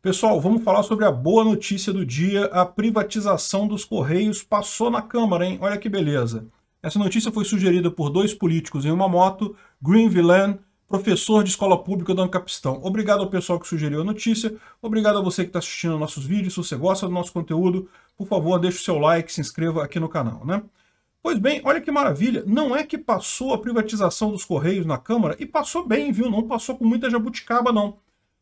Pessoal, vamos falar sobre a boa notícia do dia. A privatização dos Correios passou na Câmara, hein? Olha que beleza. Essa notícia foi sugerida por dois políticos em uma moto, Green professor de escola pública do Ancapistão. Obrigado ao pessoal que sugeriu a notícia, obrigado a você que está assistindo nossos vídeos. Se você gosta do nosso conteúdo, por favor, deixe o seu like, se inscreva aqui no canal, né? Pois bem, olha que maravilha, não é que passou a privatização dos Correios na Câmara, e passou bem, viu? Não passou com muita jabuticaba, não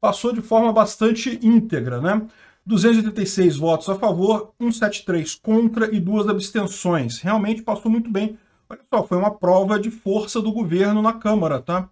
passou de forma bastante íntegra, né? 286 votos a favor, 173 contra e duas abstenções. Realmente passou muito bem. Olha só, foi uma prova de força do governo na Câmara, tá?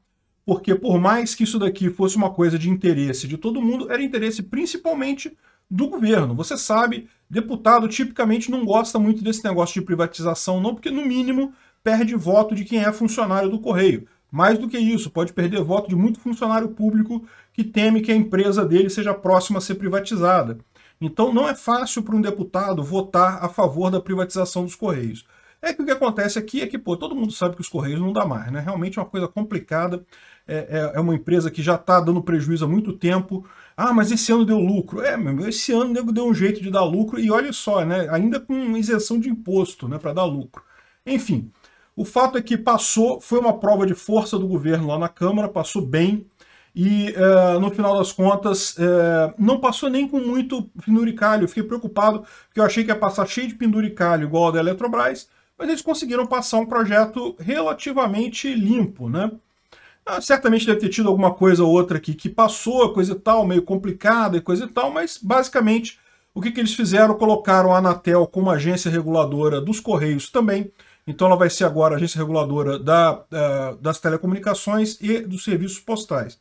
Porque por mais que isso daqui fosse uma coisa de interesse de todo mundo, era interesse principalmente do governo. Você sabe, deputado tipicamente não gosta muito desse negócio de privatização, não, porque no mínimo perde voto de quem é funcionário do Correio. Mais do que isso, pode perder voto de muito funcionário público que teme que a empresa dele seja próxima a ser privatizada. Então não é fácil para um deputado votar a favor da privatização dos Correios. É que o que acontece aqui é que, pô, todo mundo sabe que os Correios não dá mais, né? Realmente é uma coisa complicada, é, é, é uma empresa que já está dando prejuízo há muito tempo. Ah, mas esse ano deu lucro. É, meu, esse ano nego deu um jeito de dar lucro e olha só, né? Ainda com isenção de imposto, né, para dar lucro. Enfim, o fato é que passou, foi uma prova de força do governo lá na Câmara, passou bem, e uh, no final das contas uh, não passou nem com muito penduricalho. Eu fiquei preocupado, porque eu achei que ia passar cheio de penduricalho, igual a da Eletrobras, mas eles conseguiram passar um projeto relativamente limpo, né? Ah, certamente deve ter tido alguma coisa ou outra aqui que passou, coisa e tal, meio complicada e coisa e tal, mas basicamente o que, que eles fizeram? Colocaram a Anatel como agência reguladora dos Correios também, então ela vai ser agora agência reguladora da, eh, das telecomunicações e dos serviços postais.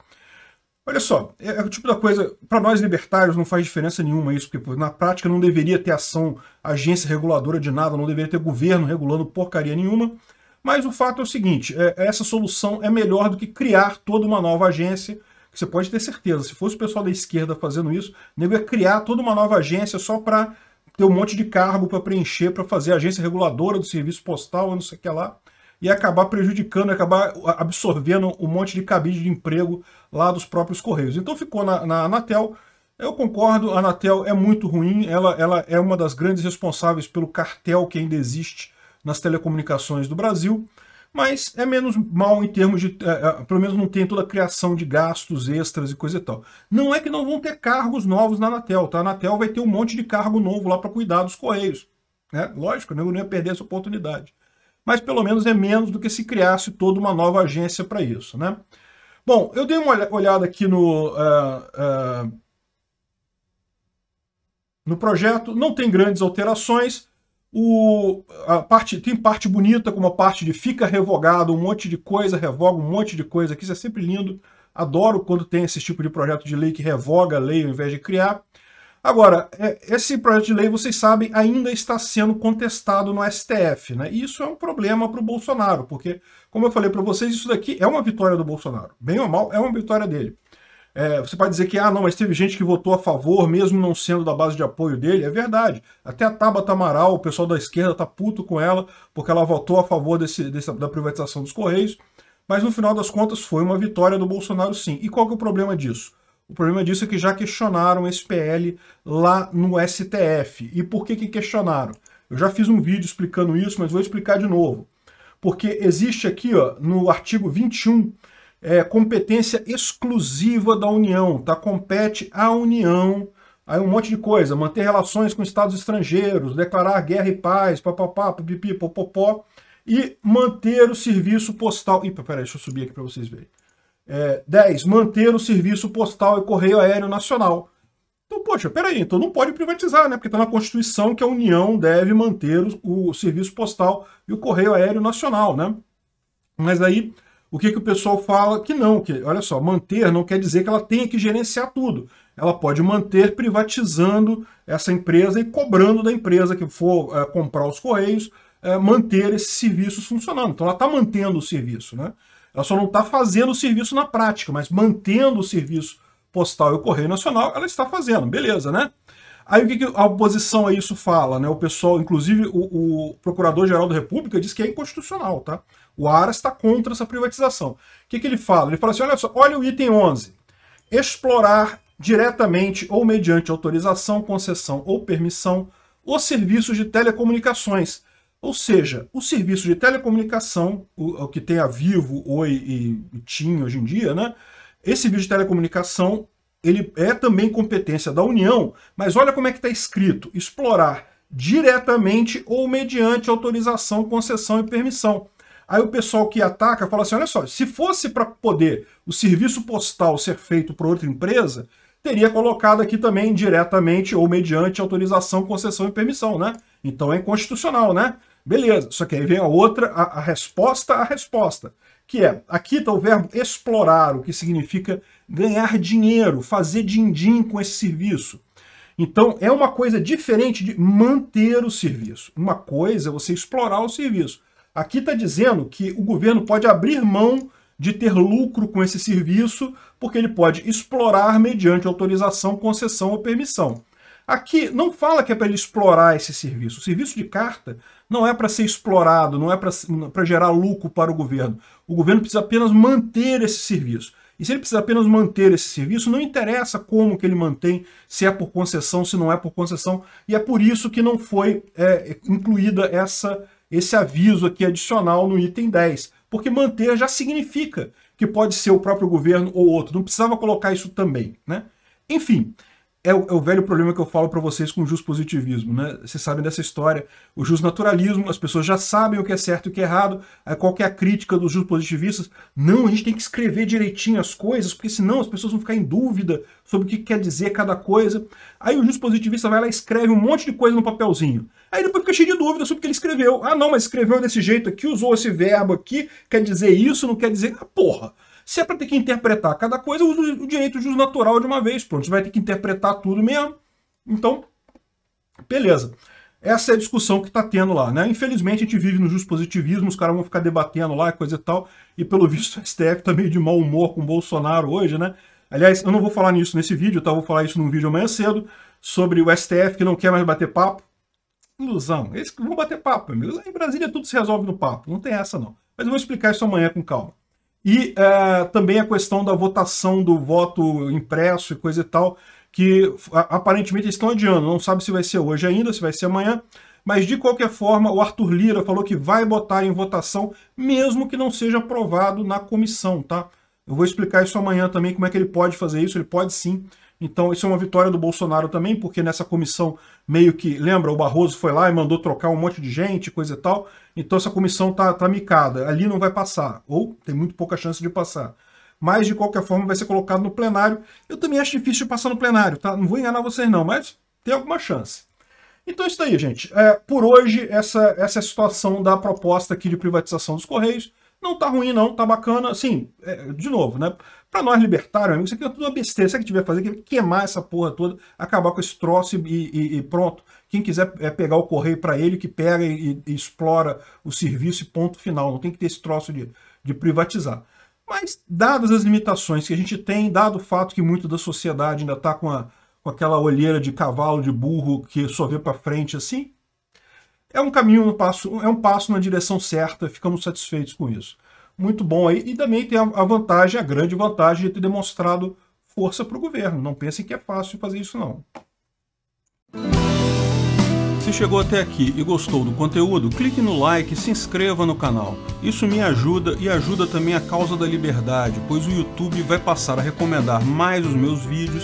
Olha só, é, é o tipo da coisa, para nós libertários não faz diferença nenhuma isso, porque na prática não deveria ter ação, agência reguladora de nada, não deveria ter governo regulando porcaria nenhuma, mas o fato é o seguinte, é, essa solução é melhor do que criar toda uma nova agência, que você pode ter certeza, se fosse o pessoal da esquerda fazendo isso, o nego ia criar toda uma nova agência só para ter um monte de cargo para preencher, para fazer agência reguladora do serviço postal, não sei o que lá, e acabar prejudicando, acabar absorvendo um monte de cabide de emprego lá dos próprios Correios. Então ficou na, na Anatel. Eu concordo, a Anatel é muito ruim, ela, ela é uma das grandes responsáveis pelo cartel que ainda existe nas telecomunicações do Brasil mas é menos mal em termos de, é, é, pelo menos não tem toda a criação de gastos extras e coisa e tal. Não é que não vão ter cargos novos na Anatel, tá? A Anatel vai ter um monte de cargo novo lá para cuidar dos Correios, né? Lógico, eu não ia perder essa oportunidade. Mas pelo menos é menos do que se criasse toda uma nova agência para isso, né? Bom, eu dei uma olhada aqui no... Uh, uh, no projeto, não tem grandes alterações, o, a parte, tem parte bonita, como a parte de fica revogado, um monte de coisa, revoga um monte de coisa, que isso é sempre lindo. Adoro quando tem esse tipo de projeto de lei que revoga a lei ao invés de criar. Agora, é, esse projeto de lei, vocês sabem, ainda está sendo contestado no STF. Né? E isso é um problema para o Bolsonaro, porque, como eu falei para vocês, isso daqui é uma vitória do Bolsonaro. Bem ou mal, é uma vitória dele. É, você pode dizer que, ah, não, mas teve gente que votou a favor, mesmo não sendo da base de apoio dele. É verdade. Até a Tabata Amaral, o pessoal da esquerda tá puto com ela, porque ela votou a favor desse, desse, da privatização dos Correios. Mas no final das contas foi uma vitória do Bolsonaro, sim. E qual que é o problema disso? O problema disso é que já questionaram esse PL lá no STF. E por que, que questionaram? Eu já fiz um vídeo explicando isso, mas vou explicar de novo. Porque existe aqui ó, no artigo 21 é competência exclusiva da União, tá? Compete à União. Aí um monte de coisa, manter relações com estados estrangeiros, declarar guerra e paz, papapá, pipi, popopó, e manter o serviço postal... Ih, peraí, deixa eu subir aqui para vocês verem. É, 10. Manter o serviço postal e correio aéreo nacional. Então, poxa, peraí, então não pode privatizar, né? Porque está na Constituição que a União deve manter o, o, serviço postal e o correio aéreo nacional, né? Mas aí o que, que o pessoal fala que não, que olha só, manter não quer dizer que ela tenha que gerenciar tudo. Ela pode manter privatizando essa empresa e cobrando da empresa que for é, comprar os correios é, manter esses serviços funcionando. Então ela está mantendo o serviço, né? Ela só não está fazendo o serviço na prática, mas mantendo o serviço postal e o correio nacional, ela está fazendo, beleza, né? Aí o que, que a oposição a isso fala, né? O pessoal, inclusive o, o Procurador-Geral da República, diz que é inconstitucional, tá? O Aras está contra essa privatização. O que, que ele fala? Ele fala assim, olha só, olha o item 11. Explorar diretamente ou mediante autorização, concessão ou permissão os serviços de telecomunicações. Ou seja, o serviço de telecomunicação, o, o que tem a Vivo, Oi e, e TIM hoje em dia, né? Esse serviço de telecomunicação, ele é também competência da União, mas olha como é que está escrito, explorar diretamente ou mediante autorização, concessão e permissão. Aí o pessoal que ataca fala assim: olha só, se fosse para poder o serviço postal ser feito por outra empresa, teria colocado aqui também diretamente ou mediante autorização, concessão e permissão, né? Então é inconstitucional, né? Beleza, só que aí vem a outra, a, a resposta à resposta, que é, aqui está o verbo explorar, o que significa ganhar dinheiro, fazer din-din com esse serviço. Então é uma coisa diferente de manter o serviço. Uma coisa é você explorar o serviço, Aqui está dizendo que o governo pode abrir mão de ter lucro com esse serviço, porque ele pode explorar mediante autorização, concessão ou permissão. Aqui não fala que é para ele explorar esse serviço. O serviço de carta não é para ser explorado, não é para gerar lucro para o governo. O governo precisa apenas manter esse serviço. E se ele precisa apenas manter esse serviço, não interessa como que ele mantém, se é por concessão, se não é por concessão. E é por isso que não foi é, incluída essa esse aviso aqui adicional no item 10, porque manter já significa que pode ser o próprio governo ou outro, não precisava colocar isso também, né? Enfim, é o, é o, velho problema que eu falo para vocês com o positivismo, né? Vocês sabem dessa história. O justnaturalismo, as pessoas já sabem o que é certo e o que é errado. qual que é a crítica dos positivistas? Não, a gente tem que escrever direitinho as coisas, porque senão as pessoas vão ficar em dúvida sobre o que quer dizer cada coisa. Aí o positivista vai lá e escreve um monte de coisa no papelzinho. Aí depois fica cheio de dúvida sobre o que ele escreveu. Ah, não, mas escreveu desse jeito aqui, usou esse verbo aqui, quer dizer isso, não quer dizer... Ah, porra! Se é para ter que interpretar cada coisa, usa o direito de uso natural de uma vez. Pronto, você vai ter que interpretar tudo mesmo. Então, beleza. Essa é a discussão que está tendo lá, né? Infelizmente, a gente vive no positivismo, os caras vão ficar debatendo lá, coisa e tal. E pelo visto, o STF está meio de mau humor com o Bolsonaro hoje, né? Aliás, eu não vou falar nisso nesse vídeo, tá? Eu vou falar isso num vídeo amanhã cedo, sobre o STF que não quer mais bater papo. Ilusão. Eles vão bater papo, amigos. Em Brasília tudo se resolve no papo, não tem essa não. Mas eu vou explicar isso amanhã com calma. E uh, também a questão da votação do voto impresso e coisa e tal, que aparentemente estão adiando, não sabe se vai ser hoje ainda, se vai ser amanhã, mas de qualquer forma o Arthur Lira falou que vai botar em votação, mesmo que não seja aprovado na comissão, tá? Eu vou explicar isso amanhã também, como é que ele pode fazer isso, ele pode sim então, isso é uma vitória do Bolsonaro também, porque nessa comissão meio que, lembra, o Barroso foi lá e mandou trocar um monte de gente, coisa e tal. Então, essa comissão tá, tá micada. Ali não vai passar, ou tem muito pouca chance de passar. Mas, de qualquer forma, vai ser colocado no plenário. Eu também acho difícil de passar no plenário, tá? Não vou enganar vocês não, mas tem alguma chance. Então é isso daí, gente. É, por hoje, essa, essa é a situação da proposta aqui de privatização dos Correios. Não tá ruim, não, tá bacana. Sim, é, de novo, né? Para nós libertários, amigo, isso aqui é tudo uma besteira. o que tiver que fazer? Queimar essa porra toda, acabar com esse troço e, e, e pronto. Quem quiser é pegar o correio para ele, que pega e, e, explora o serviço e ponto final. Não tem que ter esse troço de, de privatizar. Mas, dadas as limitações que a gente tem, dado o fato que muito da sociedade ainda está com, com aquela olheira de cavalo, de burro, que só vê para frente assim, é um caminho, passo, é um passo na direção certa, ficamos satisfeitos com isso muito bom aí. E também tem a vantagem, a grande vantagem de ter demonstrado força para o governo. Não pensem que é fácil fazer isso, não. Se chegou até aqui e gostou do conteúdo, clique no like e se inscreva no canal. Isso me ajuda e ajuda também a causa da liberdade, pois o YouTube vai passar a recomendar mais os meus vídeos